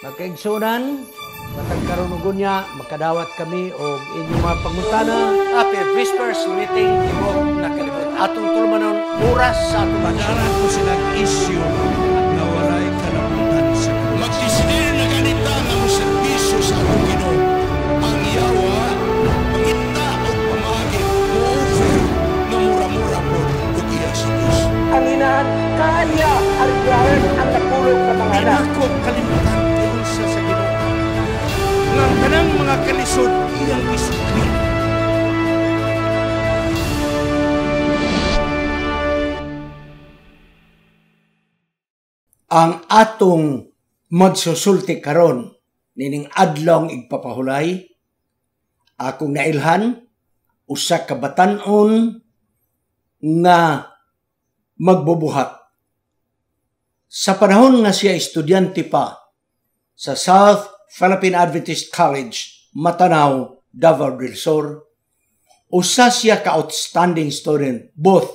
Magkaigsunan, matag karunugon niya, makadawat kami o inyong mga pangutana. Happy Whispers meeting, tibok na kalibot. Atong tulumanon, oras sa atong pagkaran ko silang isyo na walay kalamutan sa kalibot. Magdisidir na ganita na servisyo sa atong ginoo. Ang yawa, pangita o pamagin, mo-offer na mura-mura po o iya sa Diyos. Ang inahan, kanya, ang ang natulog sa mga anak. Hindi ko kalimutan ng kanang mga kalisod iyang isipin. Ang atong magsusulti karon nining adlong igpapahulay akong nailhan usa ka batan-on nga magbubuhat. Sa panahon nga siya estudyante pa sa South Philippine Adventist College, Matanaw, Davao del Sur. Usa siya ka outstanding student, both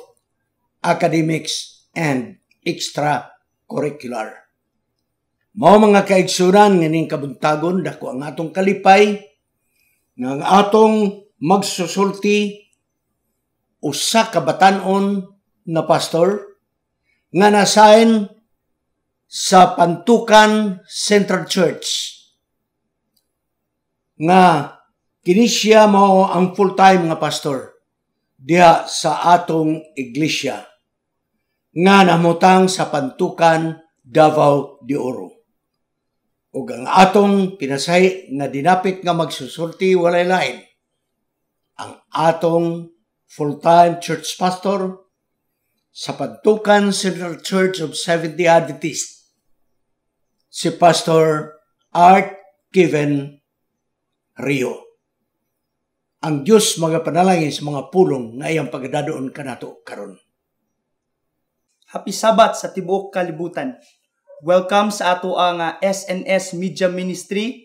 academics and extracurricular. Mao mga kaigsuran nganing kabuntagon dako ang atong kalipay ng atong magsusulti usa ka batan-on na pastor nga nasain sa Pantukan Central Church nga kinisya mao ang full-time nga pastor diha sa atong iglesia nga namutang sa pantukan Davao de Oro. Ug ang atong pinasay na dinapit nga magsusulti walay lain ang atong full-time church pastor sa pantukan Central Church of Seventh-day Adventist si Pastor Art Given Rio. Ang Diyos panalangin sa mga pulong nga iyang pagdadaon kanato karon. Happy Sabat sa tibuok kalibutan. Welcome sa ato ang SNS ah, Media Ministry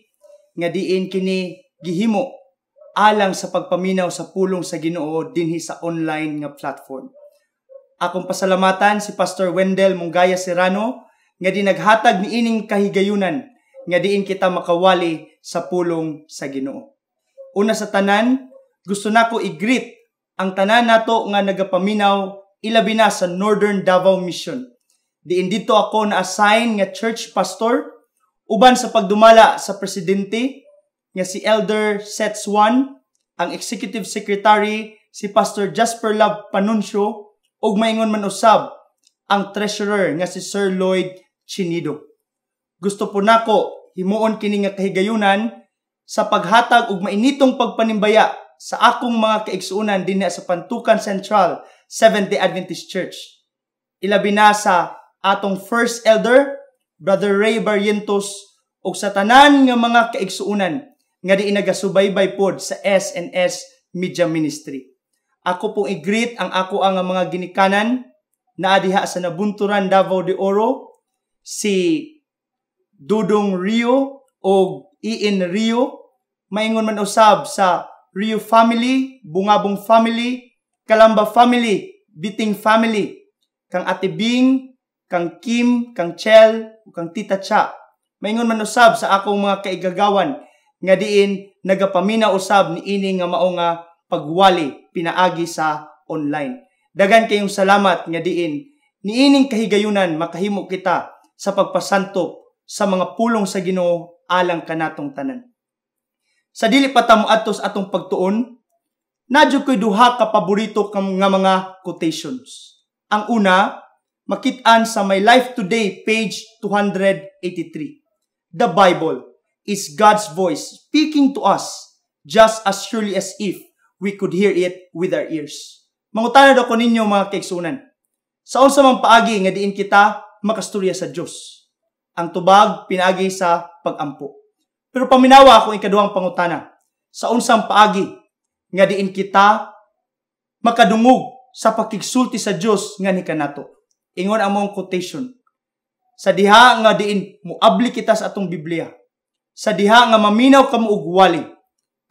nga diin kini gihimo alang sa pagpaminaw sa pulong sa Ginoo dinhi sa online nga platform. Akong pasalamatan si Pastor Wendell Mungaya Serrano nga dinaghatag niining kahigayonan nga diin kita makawali sa pulong sa Ginoo. Una sa tanan, gusto nako i-greet ang tanan nato nga nagapaminaw ilabi na sa Northern Davao Mission. Diin dito ako na-assign nga church pastor uban sa pagdumala sa presidente nga si Elder Setswan, ang executive secretary si Pastor Jasper Love Panuncio ug maingon man usab ang treasurer nga si Sir Lloyd Chinido gusto po nako himuon kini nga kahigayunan sa paghatag og mainitong pagpanimbaya sa akong mga kaigsuonan dinhi sa Pantukan Central Seventh-day Adventist Church. Ilabi na sa atong first elder Brother Ray Barrientos ug sa tanan nga mga kaigsuonan nga di nagasubaybay pod sa SNS Media Ministry. Ako pong i-greet ang ako ang mga ginikanan na adiha sa Nabunturan Davao de Oro si Dudong Rio o Iin Rio. Maingon man usab sa Rio family, Bungabong family, Kalamba family, Biting family, kang Ate Bing, kang Kim, kang Chel, o kang Tita Cha. Maingon man usab sa akong mga kaigagawan nga diin nagapamina usab ni ini nga mao nga pagwali pinaagi sa online. Dagan kayong salamat nga diin ni ining kahigayunan makahimo kita sa pagpasantok sa mga pulong sa Ginoo alang kanatong tanan. Sa dili patamo atos atong pagtuon, nadyo ko'y duha ka paborito kang nga mga quotations. Ang una, makitaan sa My Life Today page 283. The Bible is God's voice speaking to us just as surely as if we could hear it with our ears. Mangutana daw ko ninyo mga kaigsunan. Saon sa mga paagi nga diin kita makasturya sa Diyos ang tubag pinagi sa pagampo. Pero paminawa akong ikaduhang pangutana, sa unsang paagi, nga diin kita makadungog sa pakigsulti sa Dios nga ni kanato. Ingon ang mong quotation. Sa diha nga diin muabli kita sa atong Biblia. Sa diha nga maminaw kamo og wali,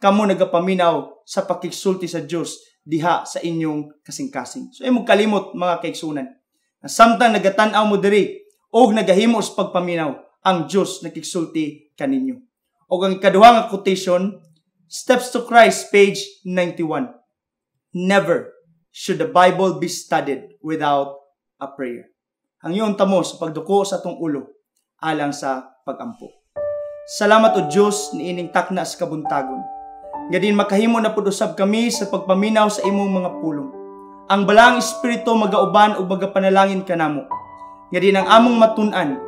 kamo nagapaminaw sa pakigsulti sa Dios diha sa inyong kasing-kasing. So ay kalimot mga kaigsunan. Samtang nagatan-aw mo diri o nagahimo sa pagpaminaw ang Diyos nakiksulti kaninyo. O ang kaduhang quotation, Steps to Christ, page 91. Never should the Bible be studied without a prayer. Ang iyong tamo sa pagduko sa atong ulo, alang sa pagampo. Salamat o Diyos ni ining takna sa kabuntagon. Nga din makahimo na pud usab kami sa pagpaminaw sa imong mga pulong. Ang balang espiritu magauban ug magapanalangin kanamo. Nga din ang among matunan,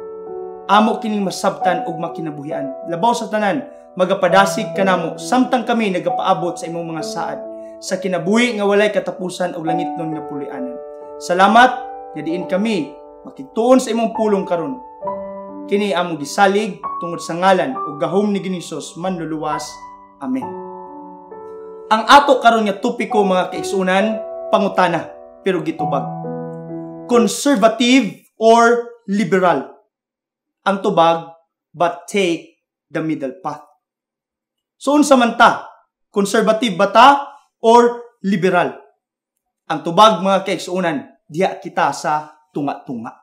amo kining masabtan ug makinabuhian. Labaw sa tanan, magapadasig kanamo samtang kami nagapaabot sa imong mga saad sa kinabuhi nga walay katapusan ug langit nun nga pulianan. Salamat nga diin kami makituon sa imong pulong karon. Kini among gisalig tungod sa ngalan ug gahom ni Ginisos manluluwas. Amen. Ang ato karon nga topiko mga kaisunan, pangutana pero gitubag. Conservative or liberal ang tubag but take the middle path. So unsa man ta? Conservative ba ta or liberal? Ang tubag mga kaigsuonan diya kita sa tunga-tunga.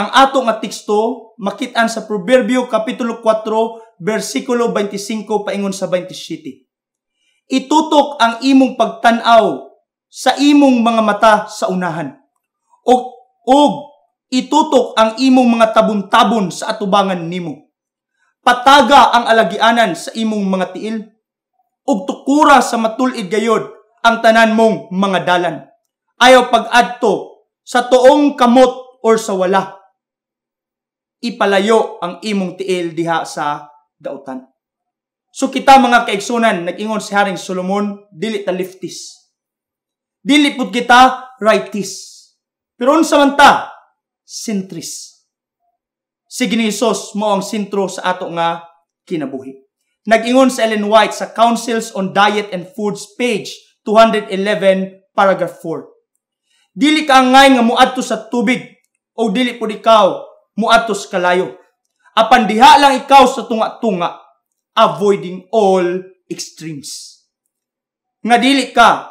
Ang ato nga teksto makitaan sa Proverbio kapitulo 4 versikulo 25 paingon sa 27. Itutok ang imong pagtan-aw sa imong mga mata sa unahan. Og og itutok ang imong mga tabon-tabon sa atubangan nimo. Pataga ang alagianan sa imong mga tiil, ug tukura sa matulid gayod ang tanan mong mga dalan. Ayaw pag-adto sa toong kamot or sa wala. Ipalayo ang imong tiil diha sa dautan. So kita mga kaigsunan, nag-ingon si Haring Solomon, dili ta liftis. Dili pud kita rightis. Pero unsa man ta, sentris. Si Ginisos mo ang sentro sa ato nga kinabuhi. Nagingon sa Ellen White sa Councils on Diet and Foods page 211 paragraph 4. Dili ka ngay nga muadto sa tubig o dili pud ikaw muadto sa kalayo. Apan diha lang ikaw sa tunga-tunga avoiding all extremes. Nga dili ka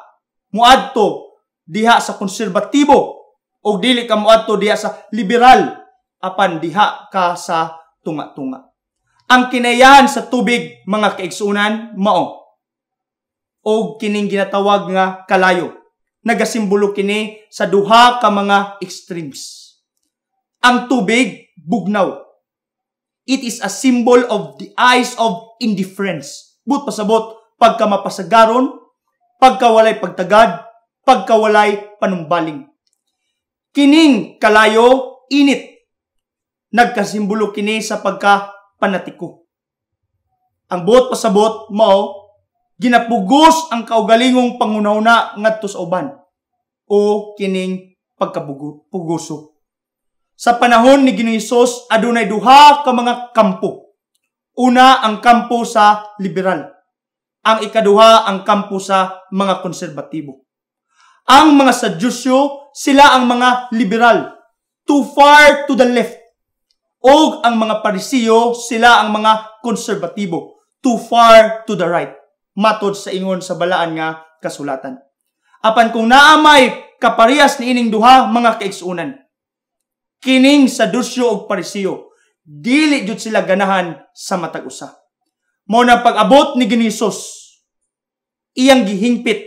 muadto diha sa konserbatibo o dili ka moadto diha sa liberal apan diha ka sa tunga-tunga. Ang kinayahan sa tubig mga kaigsunan mao o kining ginatawag nga kalayo. Nagasimbolo kini sa duha ka mga extremes. Ang tubig bugnaw. It is a symbol of the eyes of indifference. But pasabot pagka mapasagaron, pagkawalay pagtagad, pagkawalay panumbaling. Kining kalayo init. Nagkasimbolo kini sa pagka panatiko. Ang buot pasabot mao ginapugos ang kaugalingong pangunawna ngadto sa uban o kining pagkapuguso. Sa panahon ni Ginoong Hesus adunay duha ka mga kampo. Una ang kampo sa liberal. Ang ikaduha ang kampo sa mga konserbatibo. Ang mga sadyusyo, sila ang mga liberal. Too far to the left. O ang mga parisiyo, sila ang mga konserbatibo. Too far to the right. Matod sa ingon sa balaan nga kasulatan. Apan kung naamay kaparehas ni ining duha mga kaigsunan. Kining sadusyo og parisiyo, dili jud sila ganahan sa matag usa. Mao na pag-abot ni Ginisos, iyang gihingpit,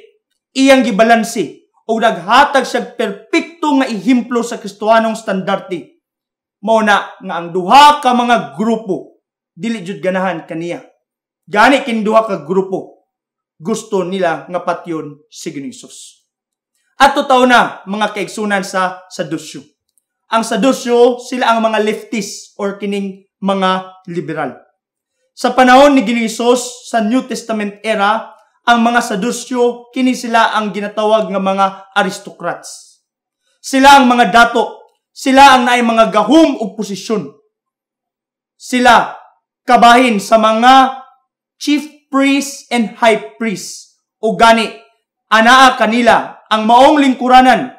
iyang gibalansi o naghatag siyag perpekto nga ihimplo sa kristoanong standarte. Mao na nga ang duha ka mga grupo dili jud ganahan kaniya. Gani kin duha ka grupo gusto nila nga patyon si Ginhesus. At tutaw na mga kaigsunan sa sadusyo. Ang sadusyo sila ang mga leftist or kining mga liberal. Sa panahon ni Ginhesus sa New Testament era, ang mga sadusyo, kini sila ang ginatawag ng mga aristocrats. Sila ang mga dato, sila ang naay mga gahum o posisyon. Sila kabahin sa mga chief priests and high priests o gani anaa kanila ang maong lingkuranan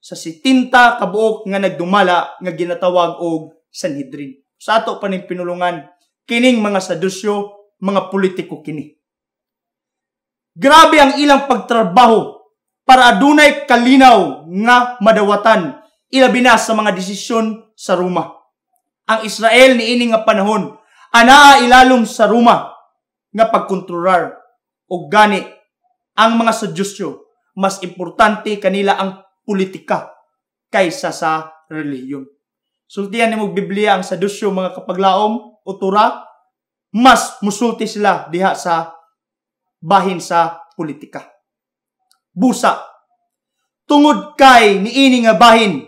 sa sitinta kabuok nga nagdumala nga ginatawag og Sanhedrin. Sa ato pa ning pinulungan kining mga sadusyo, mga politiko kini. Grabe ang ilang pagtrabaho para adunay kalinaw nga madawatan ilabi na sa mga desisyon sa Roma. Ang Israel niini nga panahon anaa ilalom sa Roma nga pagkontrolar o gani ang mga sudyusyo mas importante kanila ang politika kaysa sa reliyon. Sultihan ni mo Biblia ang sadusyo mga kapaglaom o tura, mas musulti sila diha sa bahin sa politika. Busa, tungod kay niini nga bahin,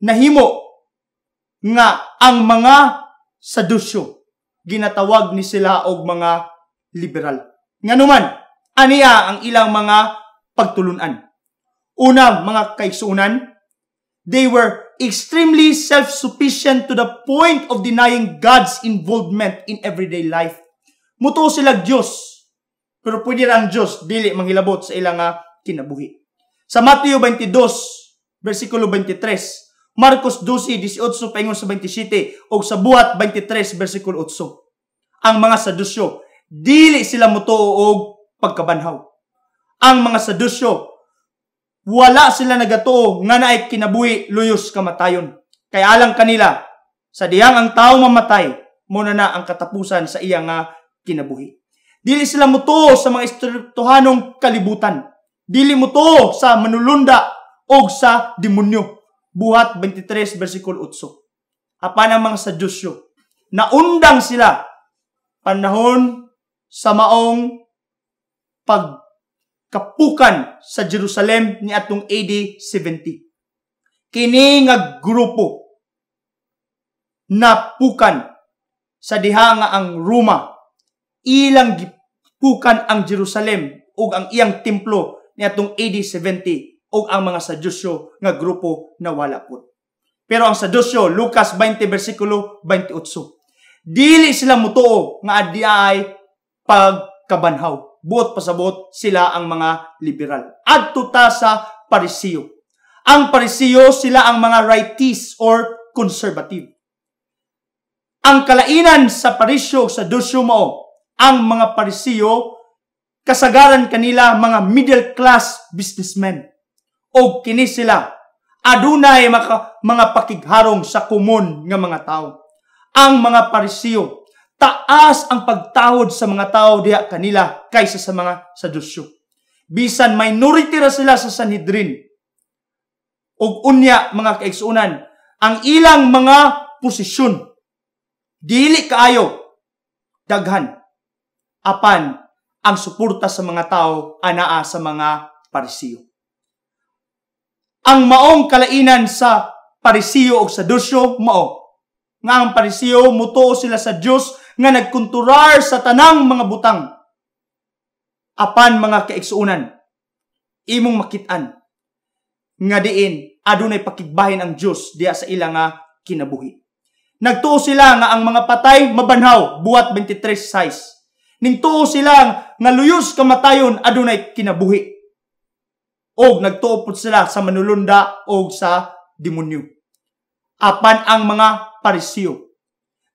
nahimo nga ang mga sadusyo, ginatawag ni sila og mga liberal. Nga naman, aniya ang ilang mga pagtulunan. Una, mga kaigsuunan, they were extremely self-sufficient to the point of denying God's involvement in everyday life. Muto sila Diyos pero pwede ang Diyos dili manghilabot sa ilang ah, kinabuhi. Sa Matthew 22, versikulo 23, Marcos 12:18 paingon sa 27 ug sa buhat 23 versikulo 8. Ang mga sadusyo dili sila mutuo og pagkabanhaw. Ang mga sadusyo wala sila nagatuo nga naay kinabuhi luyos kamatayon. Kay alang kanila sa diyang ang tao mamatay muna na ang katapusan sa iyang ah, kinabuhi. Dili sila muto sa mga istriptuhanong kalibutan. Dili muto sa manulunda o sa demonyo. Buhat 23 versikulo 8. Apa ang mga sadyosyo, naundang sila panahon sa maong pagkapukan sa Jerusalem ni atong AD 70. Kini nga grupo na pukan sa diha nga ang Roma ilang gipukan ang Jerusalem ug ang iyang templo niadtong AD 70 ug ang mga Sadusyo nga grupo nawala pud. Pero ang Sadusyo Lucas 20 bersikulo 28 dili sila mutuo nga adiay pagkabanhaw. Buot pasabot sila ang mga liberal. Adto ta sa Parisiyo. Ang Parisiyo sila ang mga righties or conservative. Ang kalainan sa Parisyo sa Dusyo mao ang mga parisiyo, kasagaran kanila mga middle class businessmen. O kini sila, adunay mga, mga pakigharong sa kumon nga mga tao. Ang mga parisiyo, taas ang pagtawod sa mga tao diha kanila kaysa sa mga sadusyo. Bisan minority ra sila sa Sanhedrin. Og unya mga kaigsunan, ang ilang mga posisyon dili kaayo daghan apan ang suporta sa mga tao anaa sa mga parisiyo. Ang maong kalainan sa parisiyo o sa dusyo, mao. Nga ang parisiyo, mutuo sila sa Diyos nga nagkunturar sa tanang mga butang. Apan mga kaigsuunan, imong makitan, nga diin, adunay pakigbahin ang Diyos diya sa ila nga kinabuhi. Nagtuo sila nga ang mga patay mabanhaw, buhat 23 size Nintuo sila nga luyos kamatayon adunay kinabuhi. O nagtuopot sila sa manulunda o sa demonyo. Apan ang mga parisiyo.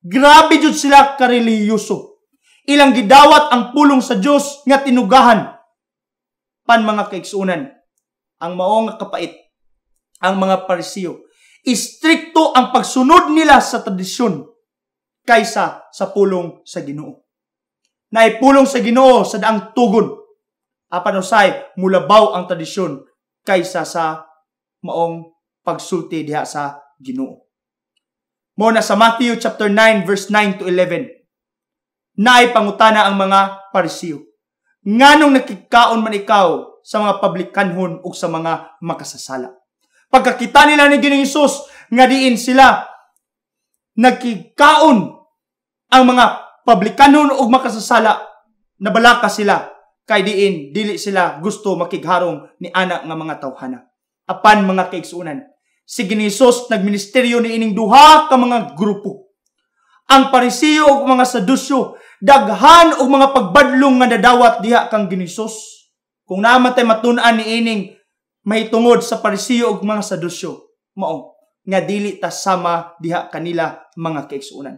Grabe jud sila kareliyoso. Ilang gidawat ang pulong sa Dios nga tinugahan pan mga kaigsunan. Ang maong kapait ang mga parisiyo. Istrikto ang pagsunod nila sa tradisyon kaysa sa pulong sa Ginoo na ipulong sa Ginoo sa daang tugon. Apan usay mulabaw ang tradisyon kaysa sa maong pagsulti diha sa Ginoo. Mo na sa Matthew chapter 9 verse 9 to 11. Naay pangutana ang mga Pariseo. Nganong nakikaon man ikaw sa mga publikanhon ug sa mga makasasala. Pagkakita nila ni Ginoong Hesus nga diin sila nagkikaon ang mga publikanon og makasasala nabalaka sila kay diin dili sila gusto makigharong ni ana nga mga tawhana apan mga kaigsuonan si Ginisos nagministeryo ni ining duha ka mga grupo ang parisiyo og mga sadusyo daghan og mga pagbadlong nga nadawat diha kang Ginisos kung namatay matun-an ni ining mahitungod sa parisiyo og mga sadusyo mao nga dili ta sama diha kanila mga kaigsuonan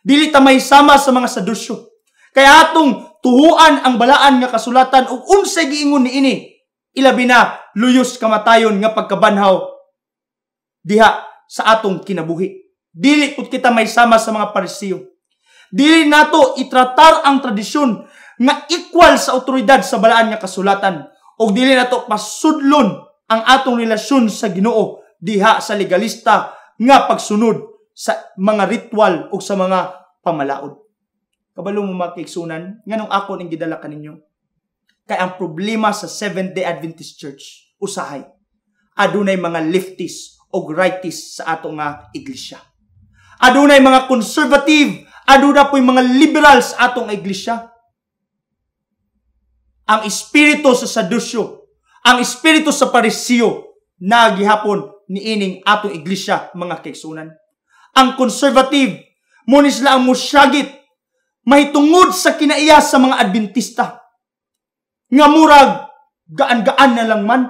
Dili ta may sama sa mga sadusyo. Kaya atong tuhuan ang balaan nga kasulatan ug unsay giingon niini ilabi na luyos kamatayon nga pagkabanhaw diha sa atong kinabuhi. Dili pud kita may sama sa mga parisiyo. Dili nato itratar ang tradisyon nga equal sa otoridad sa balaan nga kasulatan o dili nato pasudlon ang atong relasyon sa Ginoo diha sa legalista nga pagsunod sa mga ritual o sa mga pamalaod. Kabalo mo mga nganong ako ning gidala kaninyo. Kay ang problema sa Seventh-day Adventist Church, usahay, adunay mga leftists o rightists sa ato nga iglesia. Adunay mga conservative, aduna po'y mga liberals sa atong iglesia. Ang espiritu sa sadusyo, ang espiritu sa parisiyo, nagihapon ni ining atong iglesia mga kaigsunan ang conservative, Munis la ang musyagit, mahitungod sa kinaiya sa mga Adventista. Nga murag, gaan-gaan na lang man.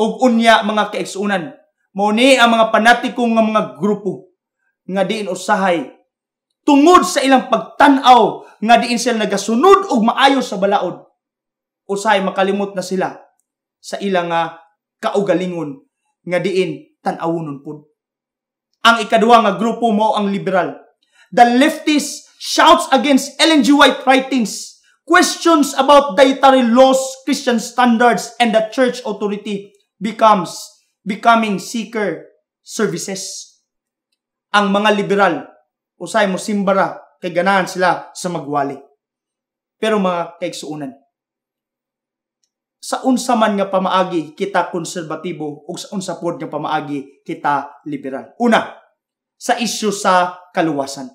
O unya mga kaeksunan. Muni ang mga panatikong nga mga grupo nga diin usahay tungod sa ilang pagtanaw nga diin sila nagasunod og maayo sa balaod usahay makalimot na sila sa ilang nga kaugalingon nga diin tan-awunon pud ang ikadua nga grupo mo ang liberal. The leftist shouts against Ellen White writings, questions about dietary laws, Christian standards, and the church authority becomes becoming seeker services. Ang mga liberal, usay mo simbara, kay ganahan sila sa magwali. Pero mga kaigsuunan, sa unsa man nga pamaagi kita konserbatibo ug sa unsa pod nga pamaagi kita liberal. Una, sa isyu sa kaluwasan.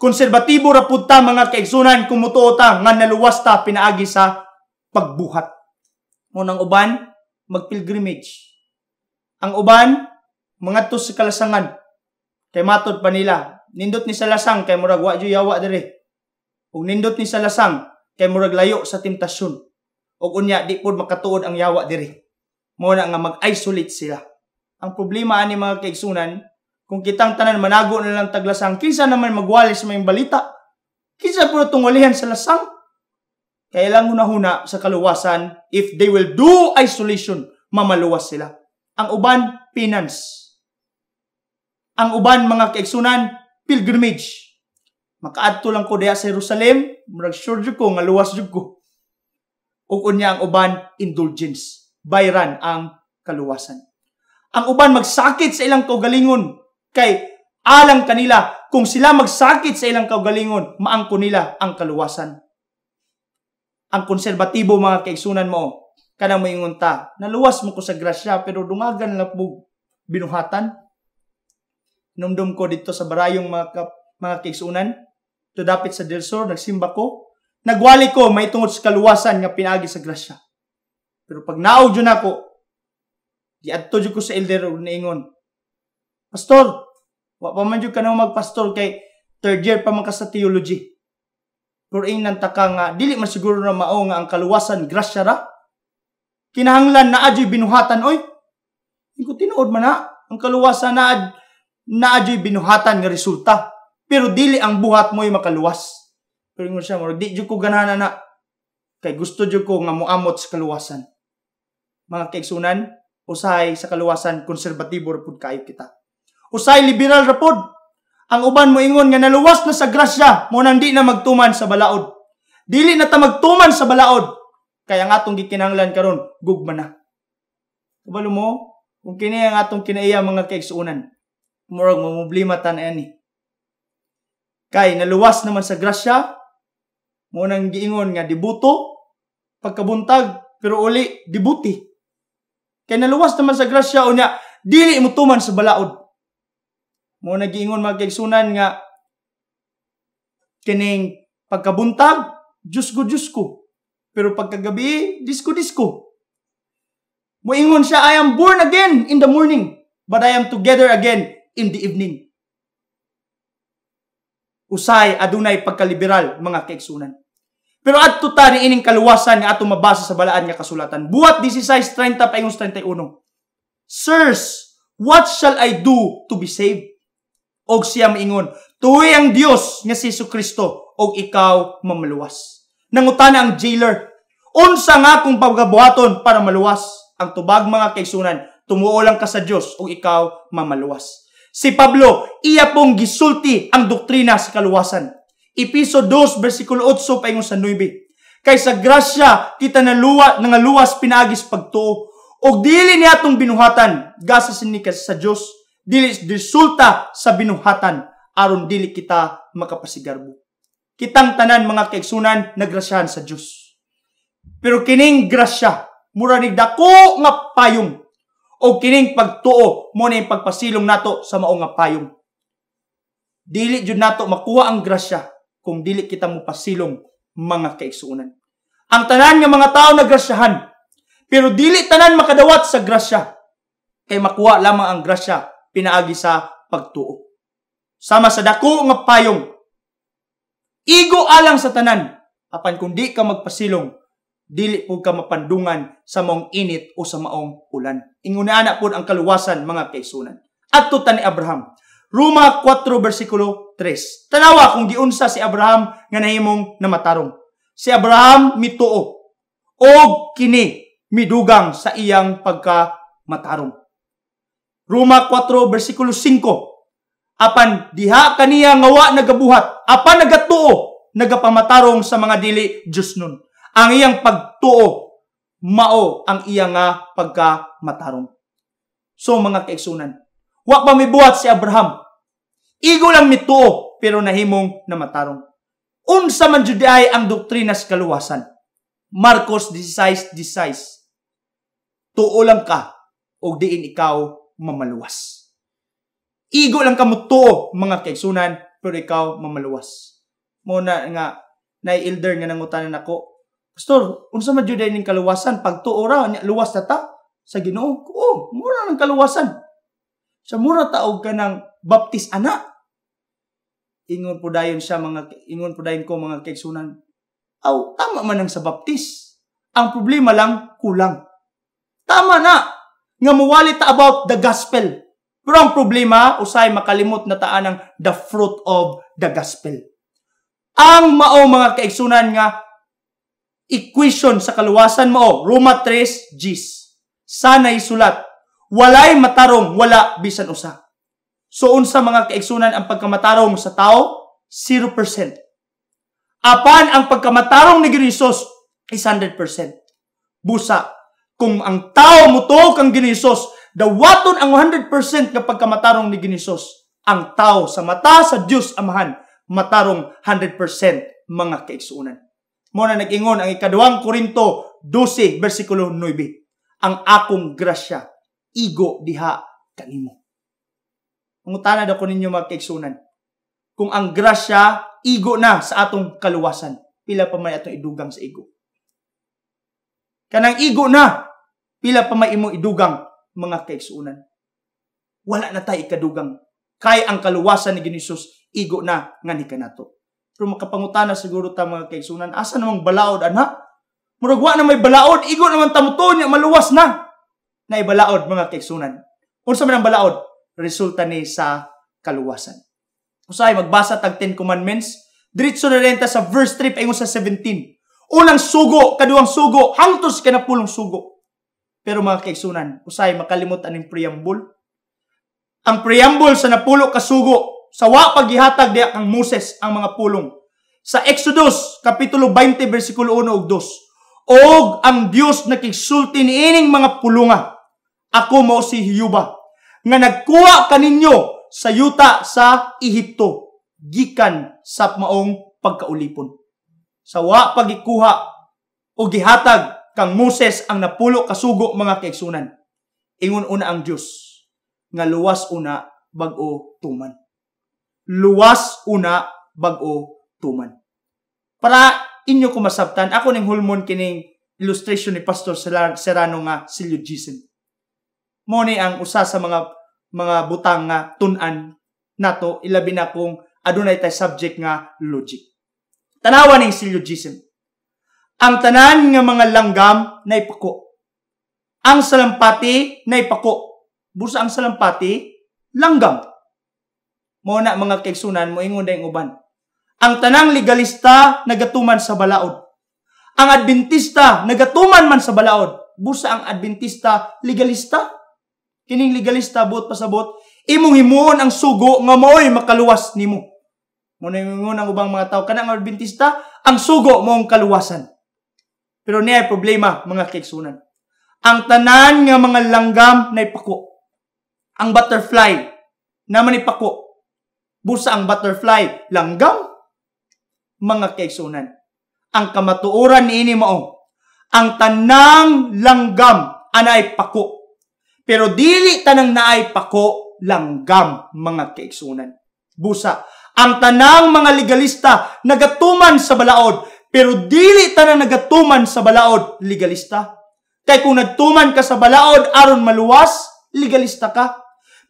Konserbatibo ra pud ta mga kaigsunan kumutuo ta nga naluwas ta pinaagi sa pagbuhat. Mo nang uban magpilgrimage. Ang uban mangadto sa kalasangan. Kay matod pa nila, nindot ni sa lasang kay murag wa yawa dire. Ug nindot ni sa lasang kay murag layo sa temptasyon o kunya di pod makatuod ang yawa diri. Mao na nga mag-isolate sila. Ang problema ani mga kaigsunan, kung kitang tanan manago na lang taglasang, kinsa naman magwalis may balita? Kinsa puro tungolihan sa lasang? Kailang huna-huna sa kaluwasan, if they will do isolation, mamaluwas sila. Ang uban, finance. Ang uban, mga kaigsunan, pilgrimage. Makaadto lang ko diya sa Jerusalem, murag sure ko, nga luwas ko ug unya ang uban indulgence bayran ang kaluwasan ang uban magsakit sa ilang kaugalingon kay alang kanila kung sila magsakit sa ilang kaugalingon maangko nila ang kaluwasan ang konserbatibo mga kaigsunan mo kanang moingunta naluwas mo ko sa grasya pero dungagan lang po binuhatan numdum ko dito sa barayong mga, mga kaigsunan to dapit sa delsor Sur, nagsimba ko. Nagwali ko, may tungod sa kaluwasan nga pinagi sa grasya. Pero pag naog na ko, di adto ko sa elder og naingon. Pastor, wa pa man jud kanang magpastor kay third year pa man ka sa theology. Pero ing nantaka nga dili man siguro na mao nga ang kaluwasan grasya ra. Kinahanglan na adyoy binuhatan oy. Ingo tinuod man na ang kaluwasan na ad, na adyoy binuhatan nga resulta. Pero dili ang buhat mo'y makaluwas. Pero ingon siya, murag, di ko ganana na. Kay gusto jud ko nga muamot sa kaluwasan. Mga kaigsunan, usay sa kaluwasan, konserbatibo pud kayo kita. Usay liberal rapod. Ang uban mo ingon nga naluwas na sa grasya, mo nang di na magtuman sa balaod. Dili na ta magtuman sa balaod. Kaya ang atong gikinanglan karon gugma na. Kabalo mo, kung kini ang atong kinaiya mga kaigsunan, murag mamumblima tan ani. Kay naluwas naman sa grasya, mo nang giingon nga dibuto pagkabuntag pero uli dibuti. Kay naluwas naman sa grasya unya dili mo tuman sa balaod. Mo nang giingon mga nga kining pagkabuntag Diyos ko, Diyos ko. Pero pagkagabi, disco, disco. Moingon siya, I am born again in the morning, but I am together again in the evening. Usay adunay pagkaliberal mga keksunan. Pero adto ta ining kaluwasan nga ato mabasa sa balaan nga kasulatan. Buhat 16:30 payong 31. Sirs, what shall I do to be saved? Og siya miingon, tuwi ang Dios nga si Hesus Kristo og ikaw mamaluwas. Nangutana ang jailer, unsa nga kung pagabuhaton para maluwas ang tubag mga kaigsunan, tumuo lang ka sa Dios og ikaw mamaluwas. Si Pablo, iya pong gisulti ang doktrina sa kaluwasan Episo 2, versikulo 8, paingon sa 9. Kay sa grasya, kita naluwa, nangaluwas pinagis pagtuo. Og dili niya itong binuhatan, gasa sinikas sa Diyos. Dili resulta sa binuhatan, aron dili kita makapasigarbo. Kitang tanan mga kaigsunan, nagrasyahan sa Diyos. Pero kining grasya, mura ni dako nga payong. O kining pagtuo, muna yung pagpasilong nato sa maong nga payong dili jud nato makuha ang grasya kung dili kita mo pasilong mga kaigsuonan. Ang tanan nga mga tao nagrasyahan, pero dili tanan makadawat sa grasya, kay makuha lamang ang grasya pinaagi sa pagtuo. Sama sa dako nga payong, igo alang sa tanan, apan kung di ka magpasilong, dili po ka mapandungan sa maong init o sa maong ulan. Ingunaan na po ang kaluwasan mga kaisunan. At to ni Abraham, Roma 4 versikulo 3. Tanawa kung giunsa si Abraham nga nahimong namatarong. Si Abraham mituo og kini midugang sa iyang pagka matarong. Roma 4 versikulo 5. Apan diha kaniya ngawa nagabuhat, apan nagatuo, nagapamatarong sa mga dili Dios nun. Ang iyang pagtuo mao ang iyang nga matarong. So mga kaigsunan, Wa pa may buhat si Abraham. Igo lang mituo, pero nahimong namatarong. Unsa man jud ay ang doktrina sa kaluwasan. Marcos 16:16. Tuo lang ka og diin ikaw mamaluwas. Igo lang ka mutuo mga kaigsunan, pero ikaw mamaluwas. Mo nga nay elder nga nangutanan ako. Pastor, unsa man jud ning kaluwasan pag tuo ra luwas na ta sa Ginoo? Oo, mura ng kaluwasan. Sa mura taog ka ng baptis anak ingon po dayon siya mga ingon po dayon ko mga kaigsunan. Aw, tama man ang sa baptis. Ang problema lang kulang. Tama na nga muwali ta about the gospel. Pero ang problema usay makalimot na taan ang the fruit of the gospel. Ang mao mga kaigsunan nga equation sa kaluwasan mao Roma 3:10. Sana isulat walay matarong wala bisan usa. So unsa mga kaigsunan ang pagkamatarong sa tao? 0%. Apan ang pagkamatarong ni Ginisos is 100%. Busa, kung ang tao mutuo kang Ginisos, dawaton ang 100% nga pagkamatarong ni Ginisos. Ang tao sa mata sa Dios Amahan, matarong 100% mga kaigsunan. Mo na nag-ingon ang ikaduhang Korinto 12 bersikulo 9. Ang akong grasya igo diha kanimo. Ang utanad ako ninyo mga Kung ang grasya, igo na sa atong kaluwasan. Pila pa may atong idugang sa igo. Kanang igo na, pila pa may imong idugang mga kaiksunan. Wala na tayo ikadugang. Kay ang kaluwasan ni Ginisus, igo na nga ni kanato. Pero makapangutana siguro ta mga kaigsunan, asa namang balaod anak? Murag wa na may balaod, igo naman niya, maluwas na. Na ibalaod mga kaigsunan. Unsa man ang balaod? resulta ni sa kaluwasan. Usay magbasa tag 10 commandments, diretso na renta sa verse 3 paingon sa 17. Unang sugo, kaduang sugo, hangtos ka na pulong sugo. Pero mga kaigsunan, usay makalimot aning preamble. Ang preamble sa napulo ka sugo, sa wa pagihatag diya kang Moses ang mga pulong. Sa Exodus kapitulo 20 versikulo 1 ug 2. Og ang Dios nakigsulti niining mga pulunga. Ako mo si Hiyuba nga nagkuha kaninyo sa yuta sa Ehipto gikan sa maong pagkaulipon. Sa wa pagikuha o gihatag kang Moses ang napulo kasugo mga kaigsunan. Ingon una ang Dios nga luwas una bag-o tuman. Luwas una bag-o tuman. Para inyo kumasabtan, ako ning hulmon kining illustration ni Pastor Serrano nga syllogism. Mo ni ang usa sa mga mga butang nga tun-an nato ilabi na kung adunay tay subject nga logic. Tanawa ning syllogism. Ang tanan nga mga langgam na ipako. Ang salampati na ipako. Busa ang salampati, langgam. Mo na mga kaisunan, mo ingon dayong uban. Ang tanang legalista nagatuman sa balaod. Ang Adventista nagatuman man sa balaod. Busa ang Adventista legalista Kining legalista buot pasabot, imong himuon ang sugo nga mo'y makaluwas nimo. Muna ingon ang ubang mga tao kanang Adventista, ang sugo mo mong kaluwasan. Pero niya problema mga kaigsunan. Ang tanan nga mga langgam na ipako. Ang butterfly na man ipako. Busa ang butterfly, langgam mga kaigsunan. Ang kamatuoran ni ini mao ang tanang langgam anay pako pero dili tanang naay pako langgam mga kaigsunan. Busa, ang tanang mga legalista nagatuman sa balaod, pero dili tanang nagatuman sa balaod legalista. Kay kung nagtuman ka sa balaod aron maluwas, legalista ka.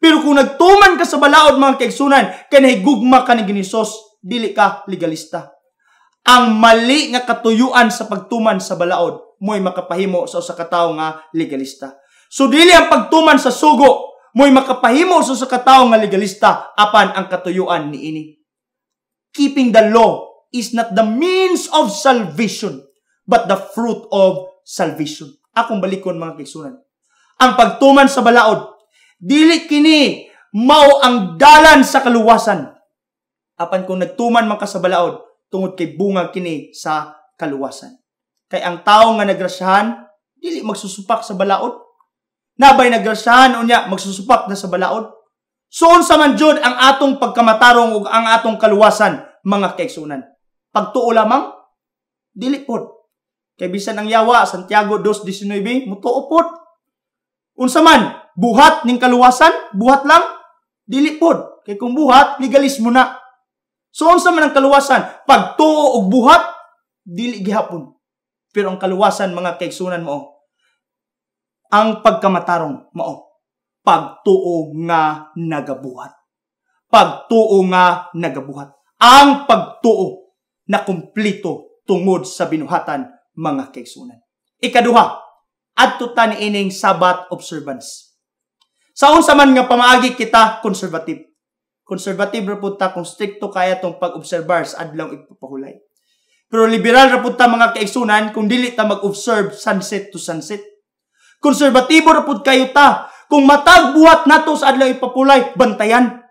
Pero kung nagtuman ka sa balaod mga kaigsunan, kay nahigugma ka ni Ginisos, dili ka legalista ang mali nga katuyuan sa pagtuman sa balaod mo'y makapahimo sa usa ka tawo nga legalista. So dili ang pagtuman sa sugo mo'y makapahimo sa sa katao nga legalista apan ang katuyuan niini. Keeping the law is not the means of salvation but the fruit of salvation. Akong balikon mga kaisunan. Ang pagtuman sa balaod dili kini mao ang dalan sa kaluwasan. Apan kung nagtuman man ka sa balaod tungod kay bunga kini sa kaluwasan. Kay ang tao nga nagrasyahan dili magsusupak sa balaod Nabay nagrasyahan unya magsusupak na sa balaod. Soon sa man jud ang atong pagkamatarong ug ang atong kaluwasan mga kaigsunan. Pagtuo lamang dili pod. Kay bisan ang yawa Santiago 2:19 mutuo pod. Unsa man buhat ning kaluwasan, buhat lang dili pod. Kay kung buhat legalismo na. So unsa man ang kaluwasan, pagtuo og buhat dili gihapon. Pero ang kaluwasan mga kaigsunan mo ang pagkamatarong mao. Pagtuo nga nagabuhat. Pagtuo nga nagabuhat. Ang pagtuo na kumplito tungod sa binuhatan mga kaigsunan. Ikaduha, adto ta ining Sabbath observance. Sa unsa man nga pamaagi kita conservative. Conservative ra pud ta kung stricto kaya tong pag-observar adlaw ipapahulay. Pero liberal ra ta mga kaigsunan kung dili ta mag-observe sunset to sunset. Konserbatibo ra pud kayo ta. Kung matag buhat nato sa adlaw ipapulay, bantayan.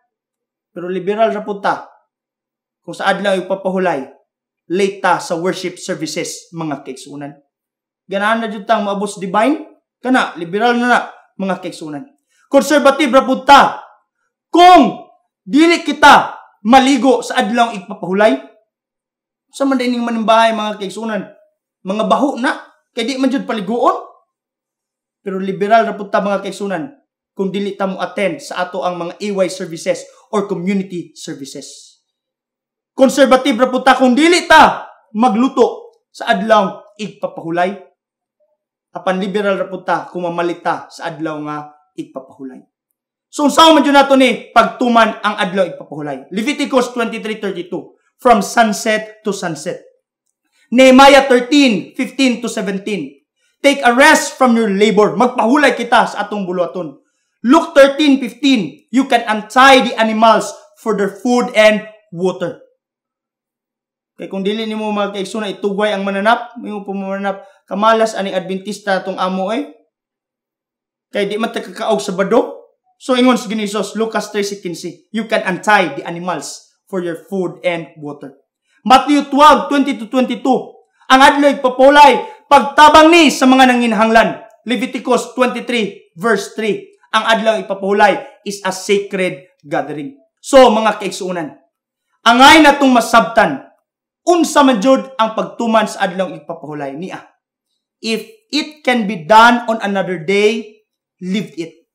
Pero liberal ra pud ta. Kung sa adlaw ipapahulay, late ta sa worship services mga kaigsunan. Ganahan na jud tang maabot divine kana liberal na na mga kaigsunan. Conservative ra pud ta. Kung dili kita maligo sa adlaw ipapahulay, sa man dining manimbahay mga kaigsunan, mga baho na kay di man jud paliguon pero liberal ra pud ta mga kaigsunan kung dili ta mo attend sa ato ang mga EY services or community services. Conservative ra pud ta kung dili ta magluto sa adlaw igpapahulay. Apan liberal ra pud ta kung mamalita sa adlaw nga igpapahulay. So unsaon man jud nato ni pagtuman ang adlaw igpapahulay. Leviticus 23:32 from sunset to sunset. Nehemiah 13:15 to 17. Take a rest from your labor. Magpahulay kita sa atong buluaton. Luke 13:15, you can untie the animals for their food and water. Kay kung dili nimo magkaigsoon itugway ang mananap, mo pumanap kamalas ani Adventista tong amo ay. Eh. Kay di man takakaog sa bado. So ingon sa Ginisos Lucas 3:15, you can untie the animals for your food and water. Matthew 12:20 22. Ang adlo'y pagpapulay Pagtabang ni sa mga nanginhanglan. Leviticus 23 verse 3. Ang adlaw ipapahulay is a sacred gathering. So mga kaigsuunan, angay na tong masabtan unsa man jud ang pagtuman sa adlaw ipapahulay niya. If it can be done on another day, leave it.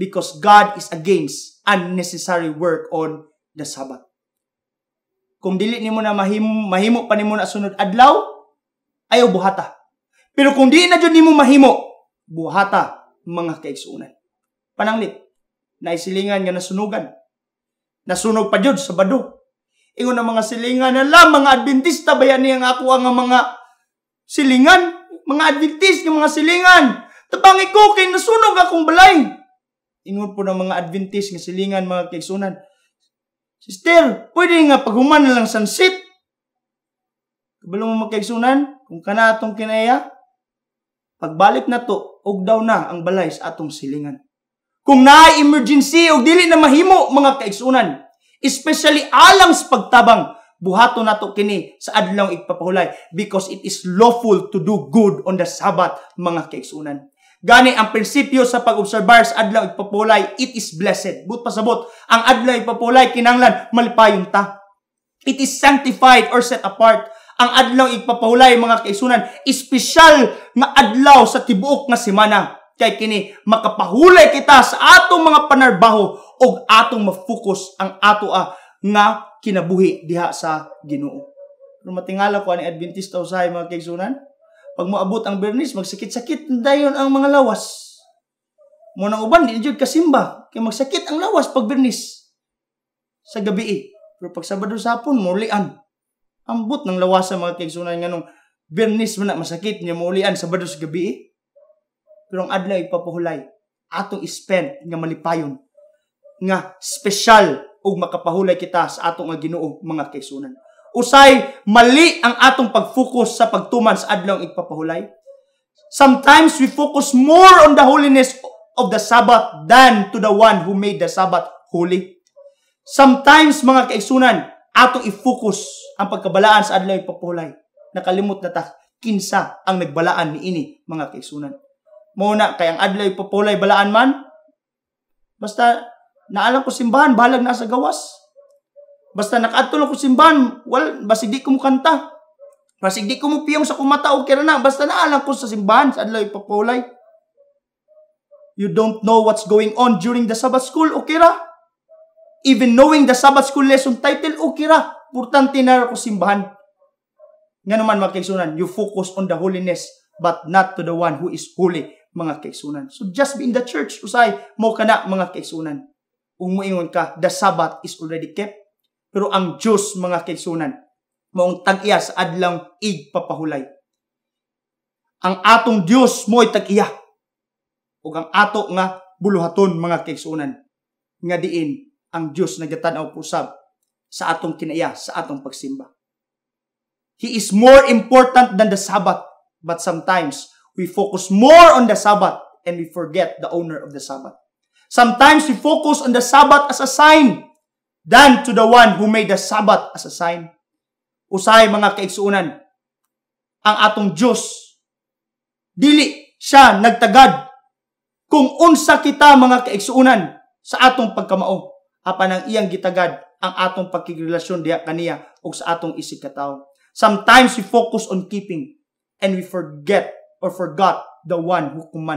Because God is against unnecessary work on the Sabbath. Kung dili nimo na mahimo, mahimo pa nimo na sunod adlaw, ayaw buhata. Pero kung di na dyan nimo mahimo, buhata mga kaigsunan. Pananglit, naisilingan nga nasunugan. Nasunog pa dyan sa bado. Ingon ang mga silingan na lang, mga Adventista bayan yan niyang ako ang mga silingan? Mga Adventist, yung mga silingan. Tabangi ko kay nasunog akong balay. Ingon po ng mga Adventist nga silingan, mga kaigsunan. Sister, pwede nga paghuman na lang sansit. Kabalo mo mga kaigsunan, kung kanatong kinaya, pagbalik na to, og daw na ang balay sa atong silingan. Kung na emergency og dili na mahimo mga kaigsunan, especially alang sa pagtabang, buhaton nato kini sa adlaw ipapahulay because it is lawful to do good on the Sabbath mga kaigsunan. Gani ang prinsipyo sa pag-obserbar sa adlaw igpapulay, it is blessed. But pasabot, ang adlaw igpapulay kinanglan malipayon ta. It is sanctified or set apart ang adlaw ipapahulay mga kaisunan, espesyal nga adlaw sa tibuok nga semana. Kay kini makapahulay kita sa atong mga panarbaho og atong ma-focus ang ato ah, nga kinabuhi diha sa Ginoo. Pero matingala ko ani Adventista usahay mga kaisunan. Pag moabot ang Bernice, magsakit-sakit dayon ang mga lawas. Mo na uban di jud kasimba kay magsakit ang lawas pag Bernice sa gabi. Eh. Pero pag Sabado sa hapon, mulian. Ambot ng lawas mga kaigsunan nga nung Bernis mo na masakit niya muulian sa bados gabi. Eh. Pero ang adlaw ipapuhulay, atong ispend nga malipayon nga special ug makapahulay kita sa atong nga Ginoo mga kaigsunan. Usay mali ang atong pag-focus sa pagtuman sa adlaw ipapahulay. Sometimes we focus more on the holiness of the Sabbath than to the one who made the Sabbath holy. Sometimes, mga kaisunan, ato i-focus ang pagkabalaan sa adlaw papulay. Nakalimot na ta kinsa ang nagbalaan ni ini mga kaisunan. Muna kay ang adlaw papulay balaan man basta naalang ko simbahan balag na sa gawas. Basta nakaadto ko simbahan, wal basig di ko mo kanta. Basig di ko mo piyong sa kumata o okay na basta naalang ko sa simbahan sa adlaw papulay. You don't know what's going on during the Sabbath school, okay ra? even knowing the Sabbath School lesson title, okay ra, importante na ko simbahan. Nga naman mga kaigsunan, you focus on the holiness but not to the one who is holy, mga kaigsunan. So just be in the church, usay, mo ka na mga kaigsunan. Umuingon ka, the Sabbath is already kept. Pero ang Diyos, mga kaigsunan, maong tag-iya sa adlang ig papahulay. Ang atong Dios mo'y tag-iya. O ang ato nga buluhaton, mga kaigsunan. Nga diin, ang Diyos nagatanaw po sab sa atong kinaya, sa atong pagsimba. He is more important than the Sabbath. But sometimes, we focus more on the Sabbath and we forget the owner of the Sabbath. Sometimes we focus on the Sabbath as a sign than to the one who made the Sabbath as a sign. Usay mga kaigsuunan, ang atong Diyos, dili siya nagtagad kung unsa kita mga kaigsuunan sa atong pagkamao apan ang iyang gitagad ang atong pagkigrelasyon diha kaniya ug sa atong isig kataw. Sometimes we focus on keeping and we forget or forgot the one who commanded